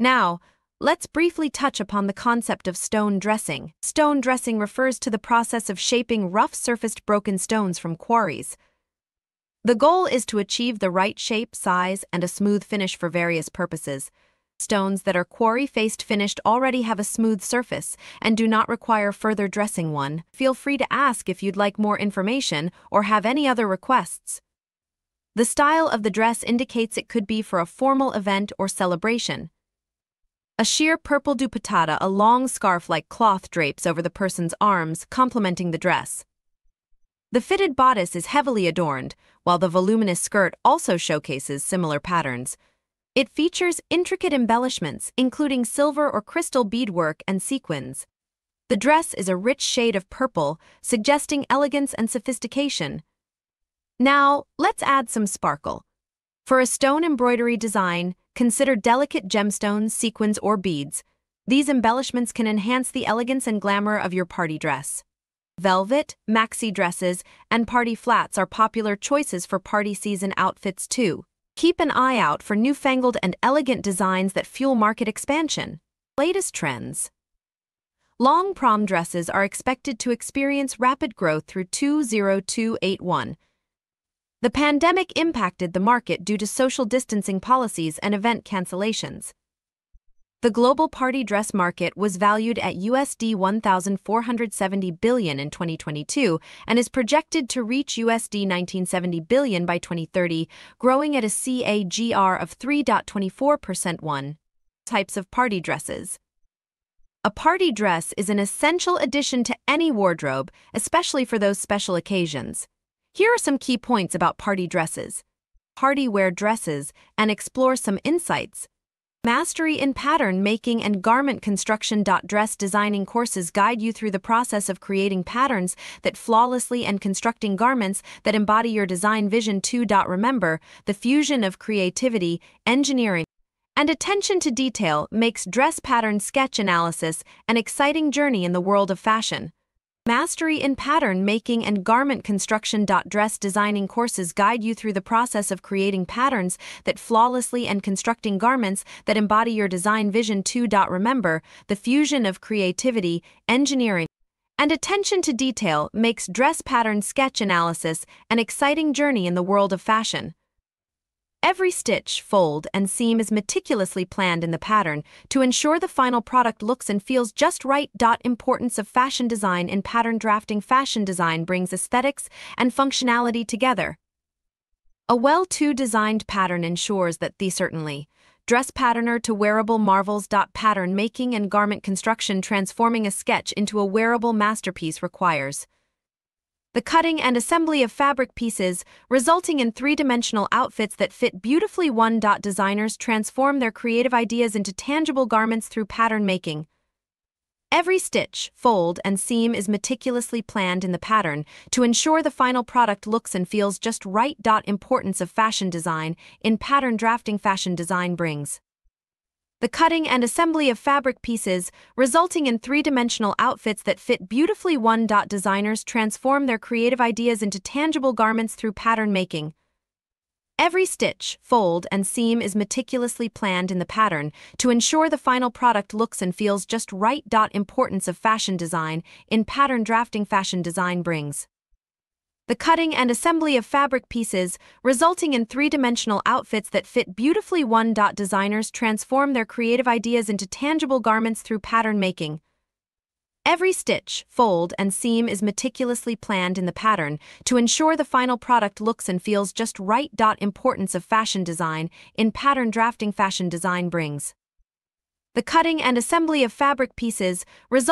Now, let's briefly touch upon the concept of stone dressing. Stone dressing refers to the process of shaping rough-surfaced broken stones from quarries. The goal is to achieve the right shape, size, and a smooth finish for various purposes. Stones that are quarry-faced finished already have a smooth surface and do not require further dressing one. Feel free to ask if you'd like more information or have any other requests. The style of the dress indicates it could be for a formal event or celebration. A sheer purple dupattata, a long scarf like cloth, drapes over the person's arms, complementing the dress. The fitted bodice is heavily adorned, while the voluminous skirt also showcases similar patterns. It features intricate embellishments, including silver or crystal beadwork and sequins. The dress is a rich shade of purple, suggesting elegance and sophistication. Now, let's add some sparkle. For a stone embroidery design, consider delicate gemstones, sequins, or beads. These embellishments can enhance the elegance and glamour of your party dress. Velvet, maxi dresses, and party flats are popular choices for party season outfits too. Keep an eye out for newfangled and elegant designs that fuel market expansion. Latest trends. Long prom dresses are expected to experience rapid growth through 20281, the pandemic impacted the market due to social distancing policies and event cancellations. The global party dress market was valued at USD 1470 billion in 2022 and is projected to reach USD 1970 billion by 2030, growing at a CAGR of 3.24% 1. Types of party dresses. A party dress is an essential addition to any wardrobe, especially for those special occasions. Here are some key points about party dresses, party wear dresses, and explore some insights. Mastery in pattern making and garment construction. Dress designing courses guide you through the process of creating patterns that flawlessly and constructing garments that embody your design vision. 2. Remember, the fusion of creativity, engineering, and attention to detail makes dress pattern sketch analysis an exciting journey in the world of fashion. Mastery in pattern making and garment construction. Dress designing courses guide you through the process of creating patterns that flawlessly and constructing garments that embody your design vision. 2. Remember, the fusion of creativity, engineering, and attention to detail makes dress pattern sketch analysis an exciting journey in the world of fashion. Every stitch, fold, and seam is meticulously planned in the pattern to ensure the final product looks and feels just right. Importance of fashion design in pattern drafting Fashion design brings aesthetics and functionality together. A well-to designed pattern ensures that the certainly dress patterner to wearable marvels. Pattern making and garment construction transforming a sketch into a wearable masterpiece requires the cutting and assembly of fabric pieces, resulting in three-dimensional outfits that fit beautifully one. Designers transform their creative ideas into tangible garments through pattern making. Every stitch, fold, and seam is meticulously planned in the pattern to ensure the final product looks and feels just right. Importance of fashion design in pattern drafting Fashion design brings the cutting and assembly of fabric pieces, resulting in three-dimensional outfits that fit beautifully. One dot designers transform their creative ideas into tangible garments through pattern making. Every stitch, fold, and seam is meticulously planned in the pattern to ensure the final product looks and feels just right. Importance of fashion design in pattern drafting Fashion design brings the cutting and assembly of fabric pieces, resulting in three-dimensional outfits that fit beautifully. One. Designers transform their creative ideas into tangible garments through pattern making. Every stitch, fold, and seam is meticulously planned in the pattern to ensure the final product looks and feels just right. Importance of fashion design in pattern drafting fashion design brings. The cutting and assembly of fabric pieces result